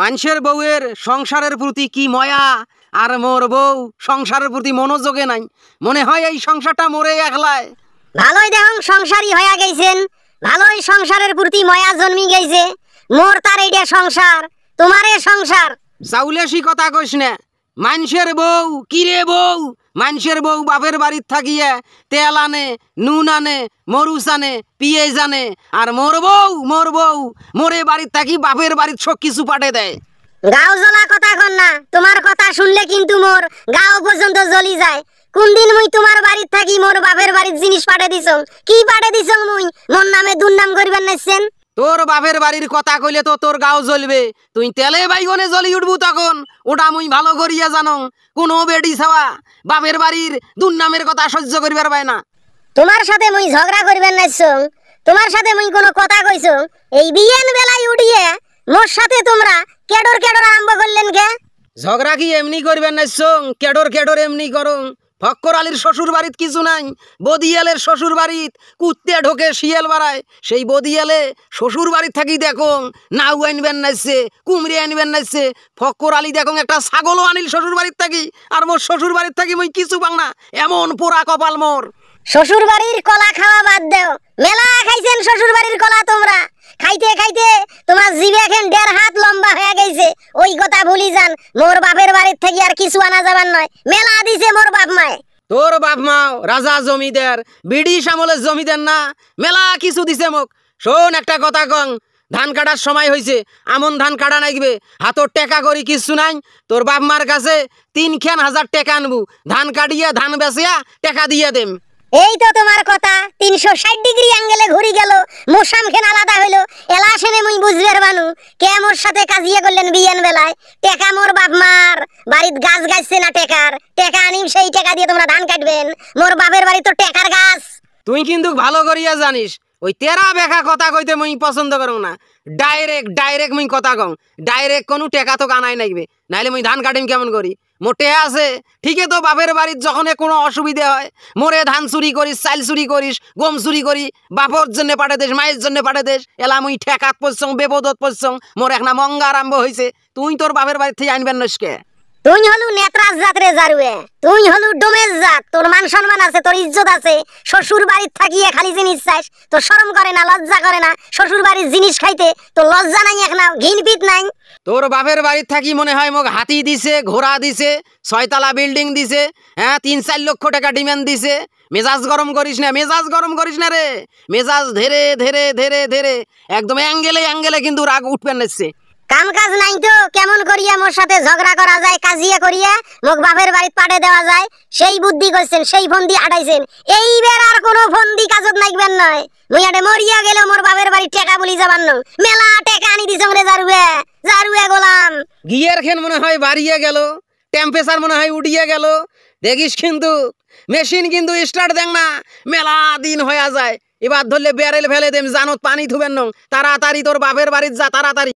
মানুষের বউয়ের সংসারের প্রতি কি ময়া আর মোর বউ সংসারের প্রতি মনোযোগে নাই মনে হয় এই সংসারটা মরে একলায় ভালোই দেখ সংসারই হইয়া গেছেন ভালোই সংসারের প্রতি ময়া জন্মি গেছে মোর তার এইটা সংসার তোমারে সংসার চাউলে কথা কইস না মানুষের বউ কিরে বউ মানুষের বউ বাপের বাড়ির থাকিয়ে তেল আনে নুন আনে মরুচ আনে পিঁয়াজ আনে আর মোর বউ মোর বউ মোরে বাড়ির থাকি বাপের বাড়ির সব কিছু পাঠে দেয় গাও জ্বলা কথা কন না তোমার কথা শুনলে কিন্তু মোর গাও পর্যন্ত জ্বলি যায় কোন দিন মুই তোমার বাড়ির থাকি মোর বাপের বাড়ির জিনিস পাঠে দিছ কি পাঠে দিছ মুই মোর নামে দুর্নাম করিবার নাইছেন তোর বাপের বাড়ির কথা কইলে তো তোর গাও জ্বলবে তুই তেলে বাইগনে জ্বলি উঠবু তখন ওটা মুই ভালো করিয়া জানো কোন বেডি ছাওয়া বাপের বাড়ির দুর্নামের কথা সহ্য করিবার পায় না তোমার সাথে মুই ঝগড়া করিবার নাইছো তোমার সাথে মুই কোনো কথা কইছো এই বিয়ের বেলায় উঠিয়ে মোর সাথে তোমরা কেডর কেডর আরম্ভ করলেন কে ঝগড়া কি এমনি করবেন সঙ্গ কেডর কেডর এমনি করুন ফক্কর আলীর শ্বশুর বাড়িত কিছু নাই বদিয়ালের শ্বশুর বাড়িত কুত্তে ঢোকে শিয়াল বাড়ায় সেই বদিয়ালে শ্বশুর বাড়ি থাকি দেখং নাউ আনবেন নাইছে কুমড়ি আনবেন নাইছে ফক্কর আলী দেখং একটা ছাগলও আনিল শ্বশুর বাড়ির থাকি আর মোর শ্বশুর বাড়ির থাকি মই কিছু পাং না এমন পোড়া কপাল মোর শ্বশুর বাড়ির কলা খাওয়া বাদ দেও মেলা খাইছেন শ্বশুর বাড়ির কলা তোমরা খাইতে খাইতে তোমার জিবে এখন দেড় হাত লম্বা হয়ে গেছে ওই কথা ভুলি যান মোর বাপের বাড়ির থেকে আর কিছু আনা যাবার নয় মেলা দিছে মোর বাপ মায় তোর বাপ মাও রাজা জমিদার বিডি সামলের জমিদার না মেলা কিছু দিছে মোক শোন একটা কথা কং ধান কাটার সময় হয়েছে আমন ধান কাটা নাইবে হাতর টেকা করি কিচ্ছু নাই তোর বাপ মার কাছে তিন খান হাজার টেকা আনবু ধান কাটিয়া ধান বেচিয়া টেকা দিয়া দেম এই তো তোমার কথা তিনশো ষাট ডিগ্রি অ্যাঙ্গেলে ঘুরি গেল মোশাম খেন আলাদা হইলো এলা সেনে মুই বুঝবের মানু কে মোর সাথে কাজিয়ে করলেন বিয়ান বেলায় টেকা মোর বাপ মার বাড়িত গাছ গাছছে না টেকার টেকা আনিম সেই টেকা দিয়ে তোমরা ধান কাটবেন মোর বাপের বাড়ি তো টেকার গাছ তুই কিন্তু ভালো করিয়া জানিস ওই তেরা বেখা কথা কইতে মুই পছন্দ করু না ডাইরেক্ট ডাইরেক্ট মুই কথা কম ডাইরেক্ট কোনো টেকা তো কানাই লাগবে নাইলে মুই ধান কাটিম কেমন করি মোটে আছে ঠিকই তো বাপের বাড়ির যখন কোনো অসুবিধে হয় মোরে ধান চুরি করিস চাল চুরি করিস গম চুরি করি বাপর জন্য পাঠে দেশ মায়ের জন্য পাঠে দেশ এলা মুই ঠেকাত পড়ছং বেপদত পড়ছ মোর এখন মঙ্গা আরম্ভ হয়েছে তুই তোর বাপের বাড়ির থেকে আনবেন নস্কে তুই হলু নেত্রাস জাত রে জারুয়ে তুই হলু ডোমেজ জাত তোর মান সম্মান আছে তোর ইজ্জত আছে শ্বশুর বাড়ির থাকিয়ে খালি জিনিস চাস তোর শরম করে না লজ্জা করে না শ্বশুর বাড়ির জিনিস খাইতে তোর লজ্জা নাই এক না ঘিনপিত নাই তোর বাপের বাড়ির থাকি মনে হয় মোক হাতি দিছে ঘোড়া দিছে ছয়তলা বিল্ডিং দিছে হ্যাঁ তিন চার লক্ষ টাকা ডিমান্ড দিছে মেজাজ গরম করিস না মেজাজ গরম করিস না রে মেজাজ ধেরে ধেরে ধেরে ধেরে একদম অ্যাঙ্গেলে অ্যাঙ্গেলে কিন্তু রাগ উঠবেন নিচ্ছে কাম কাজ নাই তো কেমন করিয়া মোর সাথে ঝগড়া করা যায় কাজিয়া করিয়া মোক বাপের বাড়িতে পাঠে দেওয়া যায় সেই বুদ্ধি করছেন সেই ফন্দি আটাইছেন এইবার আর কোনো ফন্দি কাজত নাইবেন নয় মুই মরিয়া গেল মোর বাপের বাড়ি টেকা বলি যাবার নয় মেলা টেকা আনি দিছ রে জারুয়া জারুয়া গোলাম গিয়ার খেন মনে হয় বাড়িয়ে গেল টেম্পেচার মনে হয় উঠিয়ে গেল দেখিস কিন্তু মেশিন কিন্তু স্টার্ট দেখ না মেলা দিন হয়ে যায় এবার ধরলে বেড়েল ফেলে দেম জানত পানি থুবেন নং তাড়াতাড়ি তোর বাপের বাড়ির যা তাড়াতাড়ি